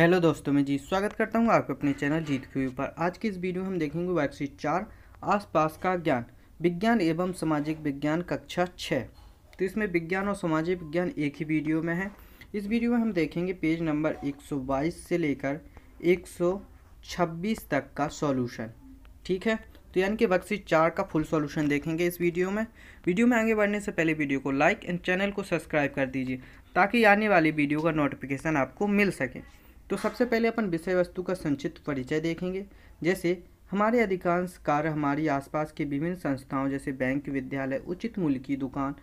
hello दोस्तों मैं जीत स्वागत करता हूं आपके अपने चैनल जीत क्यू पर आज की इस वीडियो में हम देखेंगे वैक्सीन चार आसपास का ज्ञान विज्ञान एवं सामाजिक विज्ञान कक्षा छः तो इसमें विज्ञान और सामाजिक विज्ञान एक ही वीडियो में है इस वीडियो में हम देखेंगे पेज नंबर 122 से लेकर 126 तक का सॉल्यूशन ठीक है तो यानी कि वैक्सीन चार का फुल सॉल्यूशन देखेंगे इस वीडियो में वीडियो में आगे बढ़ने से पहले वीडियो को लाइक एंड चैनल को सब्सक्राइब कर दीजिए ताकि आने वाली वीडियो का नोटिफिकेशन आपको मिल सके तो सबसे पहले अपन विषय वस्तु का संक्षिप्त परिचय देखेंगे जैसे हमारे अधिकांश कार्य हमारी आसपास के विभिन्न संस्थाओं जैसे बैंक विद्यालय उचित मूल्य की दुकान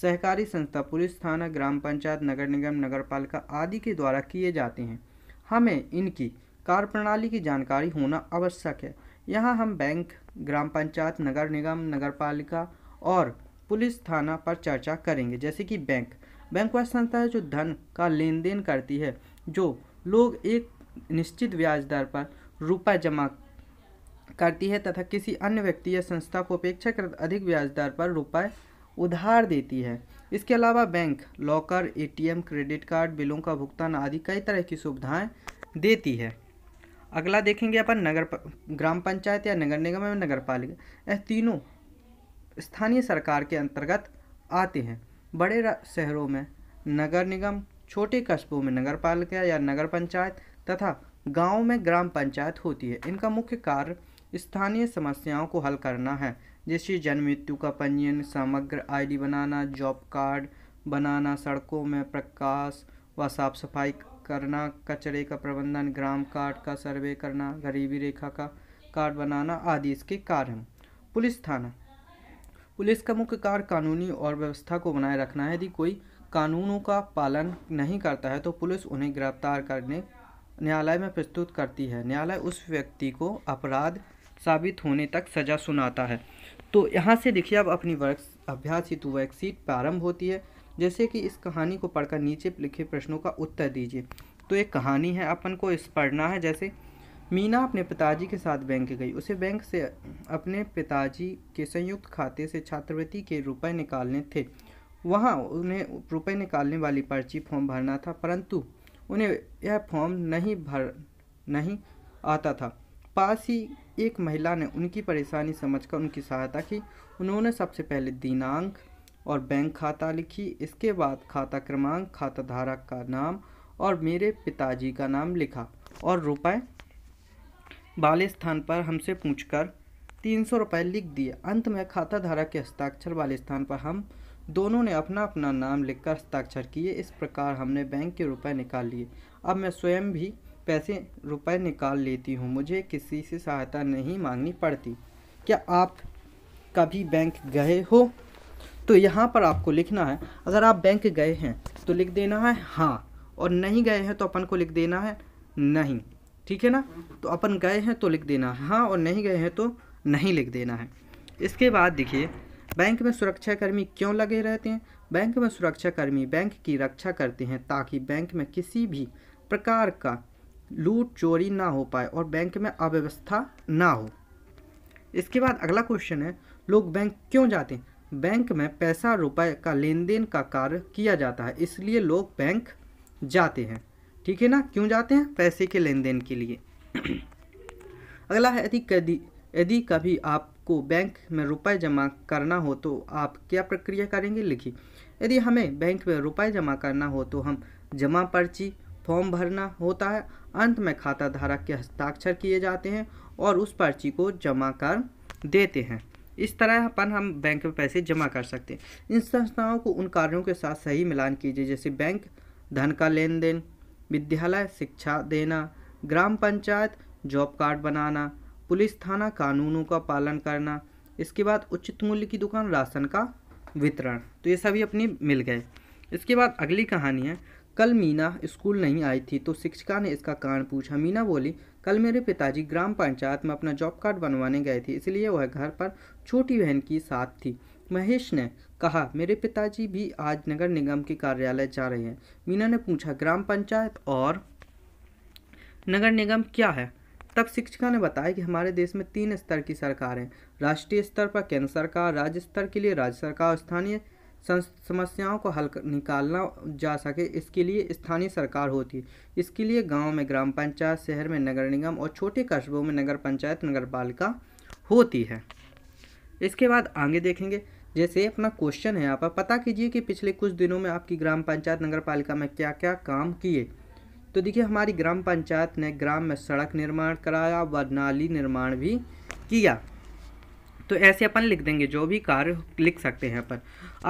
सहकारी संस्था पुलिस थाना ग्राम पंचायत नगर निगम नगर पालिका आदि के द्वारा किए जाते हैं हमें इनकी कार्यप्रणाली की जानकारी होना आवश्यक है यहाँ हम बैंक ग्राम पंचायत नगर निगम नगर पालिका और पुलिस थाना पर चर्चा करेंगे जैसे कि बैंक बैंक वह संस्था है जो धन का लेन देन करती है जो लोग एक निश्चित ब्याज दर पर रुपये जमा करती है तथा किसी अन्य व्यक्ति या संस्था को अपेक्षाकृत अधिक ब्याज दर पर रुपए उधार देती है इसके अलावा bank locker ATM, credit card बिलों का भुगतान आदि कई तरह की सुविधाएं देती है अगला देखेंगे अपन नगर ग्राम पंचायत या नगर निगम एवं नगर पालिका यह तीनों स्थानीय सरकार के अंतर्गत आते हैं बड़े शहरों में नगर निगम छोटे कस्बों में नगर पालिका या नगर पंचायत तथा गाँव में ग्राम पंचायत होती है इनका मुख्य कार्य स्थानीय समस्याओं को हल करना है जैसे जन्म मृत्यु का पंजीयन समग्र आईडी बनाना जॉब कार्ड बनाना सड़कों में प्रकाश व साफ सफाई करना कचरे का प्रबंधन ग्राम कार्ड का सर्वे करना गरीबी रेखा का कार्ड बनाना आदि इसके कार्य हैं पुलिस थाना पुलिस का मुख्य कार्य कानूनी और व्यवस्था को बनाए रखना है यदि कोई कानूनों का पालन नहीं करता है तो पुलिस उन्हें गिरफ्तार करने न्यायालय में प्रस्तुत करती है न्यायालय उस व्यक्ति को अपराध साबित होने तक सज़ा सुनाता है तो यहाँ से देखिए अब अपनी वर्क अभ्यास हेतु वर्कशीट प्रारंभ होती है जैसे कि इस कहानी को पढ़कर नीचे लिखे प्रश्नों का उत्तर दीजिए तो एक कहानी है अपन को इस पढ़ना है जैसे मीना अपने पिताजी के साथ बैंक गई उसे बैंक से अपने पिताजी के संयुक्त खाते से छात्रवृत्ति के रुपए निकालने थे वहाँ उन्हें रुपये निकालने वाली पर्ची फॉर्म भरना था परंतु उन्हें यह फॉर्म नहीं भर नहीं आता था पास ही एक महिला ने उनकी परेशानी समझकर उनकी सहायता की उन्होंने सबसे पहले दिनांक और बैंक खाता लिखी इसके बाद खाता क्रमांक खाता धारक का नाम और मेरे पिताजी का नाम लिखा और रुपए वाले स्थान पर हमसे पूछकर तीन सौ रुपये लिख दिए अंत में खाता धारक के हस्ताक्षर वाले स्थान पर हम दोनों ने अपना अपना नाम लिखकर हस्ताक्षर किए इस प्रकार हमने बैंक के रुपए निकाल लिए अब मैं स्वयं भी पैसे रुपए निकाल लेती हूँ मुझे किसी से सहायता नहीं मांगनी पड़ती क्या आप कभी बैंक गए हो तो यहाँ पर आपको लिखना है अगर आप बैंक गए हैं तो लिख देना है हाँ और नहीं गए हैं तो अपन को लिख देना है नहीं ठीक है ना तो अपन गए हैं तो लिख देना है हाँ और नहीं गए हैं तो नहीं लिख देना है इसके बाद देखिए बैंक में सुरक्षाकर्मी क्यों लगे रहते हैं बैंक में सुरक्षाकर्मी बैंक की रक्षा करते हैं ताकि बैंक में किसी भी प्रकार का लूट चोरी ना हो पाए और बैंक में अव्यवस्था ना हो इसके बाद अगला क्वेश्चन है लोग बैंक क्यों जाते हैं बैंक में पैसा रुपए का लेन देन का कार्य किया जाता है इसलिए लोग बैंक जाते हैं ठीक है ना क्यों जाते हैं पैसे के लेन देन के लिए अगला है यदि यदि कभी आपको बैंक में रुपए जमा करना हो तो आप क्या प्रक्रिया करेंगे लिखिए यदि हमें बैंक में रुपए जमा करना हो तो हम जमा पर्ची फॉर्म भरना होता है अंत में खाता धारक के हस्ताक्षर किए जाते हैं और उस पर्ची को जमा कर देते हैं इस तरह अपन हम बैंक में पैसे जमा कर सकते हैं इन संस्थाओं को उन कार्यों के साथ सही मिलान कीजिए जैसे बैंक धन का लेन देन विद्यालय शिक्षा देना ग्राम पंचायत जॉब कार्ड बनाना पुलिस थाना कानूनों का पालन करना इसके बाद उचित मूल्य की दुकान राशन का वितरण तो ये सभी अपनी मिल गए इसके बाद अगली कहानी है कल मीना स्कूल नहीं आई थी तो शिक्षिका ने इसका कारण पूछा मीना बोली कल मेरे पिताजी ग्राम पंचायत में अपना जॉब कार्ड बनवाने गए थे इसलिए वह घर पर छोटी बहन की साथ थी महेश ने कहा मेरे पिताजी भी आज नगर निगम के कार्यालय जा रहे हैं मीना ने पूछा ग्राम पंचायत और नगर निगम क्या है तब शिक्षिका ने बताया कि हमारे देश में तीन स्तर की सरकार है राष्ट्रीय स्तर पर केंद्र सरकार राज्य स्तर के लिए राज्य सरकार और स्थानीय समस्याओं को हल निकालना जा सके इसके लिए स्थानीय सरकार होती है इसके लिए गांव में ग्राम पंचायत शहर में नगर निगम और छोटे कस्बों में नगर पंचायत नगर पालिका होती है इसके बाद आगे देखेंगे जैसे अपना क्वेश्चन है यहाँ पर पता कीजिए कि पिछले कुछ दिनों में आपकी ग्राम पंचायत नगर पालिका में क्या क्या काम किए तो देखिए हमारी ग्राम पंचायत ने ग्राम में सड़क निर्माण कराया व नाली निर्माण भी किया तो ऐसे अपन लिख देंगे जो भी कार्य लिख सकते हैं अपन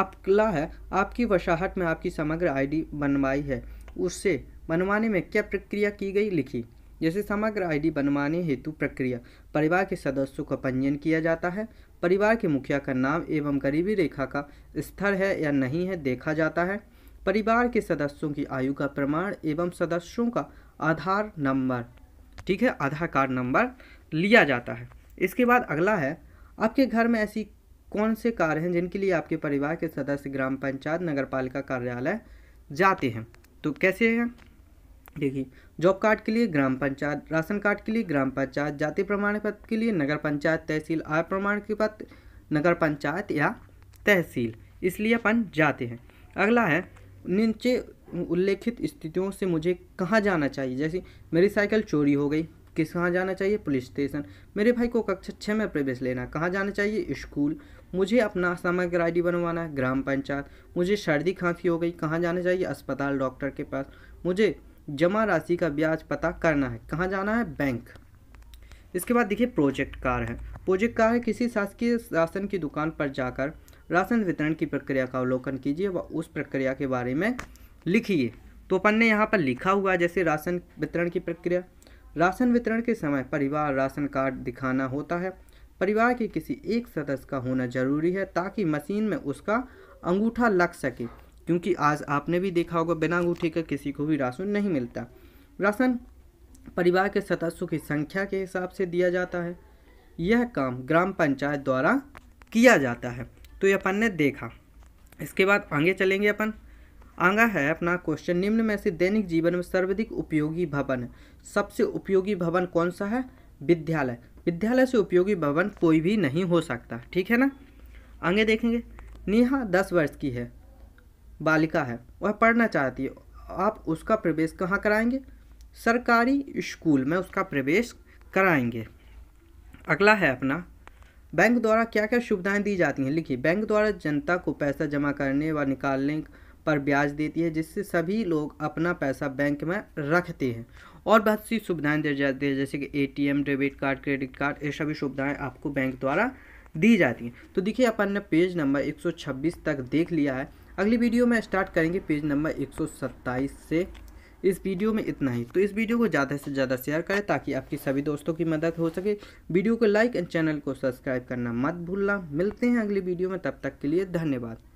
अब कला है आपकी वसाहत में आपकी समग्र आईडी बनवाई है उससे बनवाने में क्या प्रक्रिया की गई लिखी जैसे समग्र आईडी बनवाने हेतु प्रक्रिया परिवार के सदस्यों का पंजीयन किया जाता है परिवार के मुखिया का नाम एवं गरीबी रेखा का स्तर है या नहीं है देखा जाता है परिवार के सदस्यों की आयु का प्रमाण एवं सदस्यों का आधार नंबर ठीक है आधार कार्ड नंबर लिया जाता है इसके बाद अगला है आपके घर में ऐसी कौन से कार्य हैं जिनके लिए आपके परिवार के सदस्य ग्राम पंचायत नगर पालिका कार्यालय जाते हैं तो कैसे हैं देखिए जॉब कार्ड के लिए ग्राम पंचायत राशन कार्ड के लिए ग्राम पंचायत जाति प्रमाण पत्र के लिए नगर पंचायत तहसील आय प्रमाण के पत्र नगर पंचायत या तहसील इसलिए अपन जाते हैं अगला है नीचे उल्लेखित स्थितियों से मुझे कहाँ जाना चाहिए जैसे मेरी साइकिल चोरी हो गई किस कहाँ जाना चाहिए पुलिस स्टेशन मेरे भाई को कक्षा छः में प्रवेश लेना कहाँ जाना चाहिए स्कूल मुझे अपना समग्र आई डी बनवाना ग्राम पंचायत मुझे सर्दी खांसी हो गई कहाँ जाना चाहिए अस्पताल डॉक्टर के पास मुझे जमा राशि का ब्याज पता करना है कहाँ जाना है बैंक इसके बाद देखिए प्रोजेक्ट कार है प्रोजेक्ट कार है किसी शासकीय राशन की दुकान पर जाकर राशन वितरण की प्रक्रिया का अवलोकन कीजिए व उस प्रक्रिया के बारे में लिखिए तो अपन ने यहाँ पर लिखा हुआ जैसे राशन वितरण की प्रक्रिया राशन वितरण के समय परिवार राशन कार्ड दिखाना होता है परिवार के किसी एक सदस्य का होना जरूरी है ताकि मशीन में उसका अंगूठा लग सके क्योंकि आज आपने भी देखा होगा बिना अंगूठे का किसी को भी राशन नहीं मिलता राशन परिवार के सदस्यों की संख्या के हिसाब से दिया जाता है यह काम ग्राम पंचायत द्वारा किया जाता है तो ये अपन ने देखा इसके बाद आगे चलेंगे अपन आगा है अपना क्वेश्चन निम्न में से दैनिक जीवन में सर्वाधिक उपयोगी भवन सबसे उपयोगी भवन कौन सा है विद्यालय विद्यालय से उपयोगी भवन कोई भी नहीं हो सकता ठीक है ना आगे देखेंगे नेहा दस वर्ष की है बालिका है वह पढ़ना चाहती है आप उसका प्रवेश कहाँ कराएंगे सरकारी स्कूल में उसका प्रवेश कराएंगे अगला है अपना बैंक द्वारा क्या क्या सुविधाएं दी जाती हैं लिखिए बैंक द्वारा जनता को पैसा जमा करने व निकालने पर ब्याज देती है जिससे सभी लोग अपना पैसा बैंक में रखते हैं और बहुत सी सुविधाएं दी जाती है जैसे कि ATM debit card credit card ये सभी सुविधाएं आपको बैंक द्वारा दी जाती हैं तो देखिए अपन ने पेज नंबर 126 तक देख लिया है अगली वीडियो में स्टार्ट करेंगे पेज नंबर एक से इस वीडियो में इतना ही तो इस वीडियो को ज़्यादा से ज़्यादा शेयर करें ताकि आपकी सभी दोस्तों की मदद हो सके वीडियो को लाइक एंड चैनल को सब्सक्राइब करना मत भूलना मिलते हैं अगली वीडियो में तब तक के लिए धन्यवाद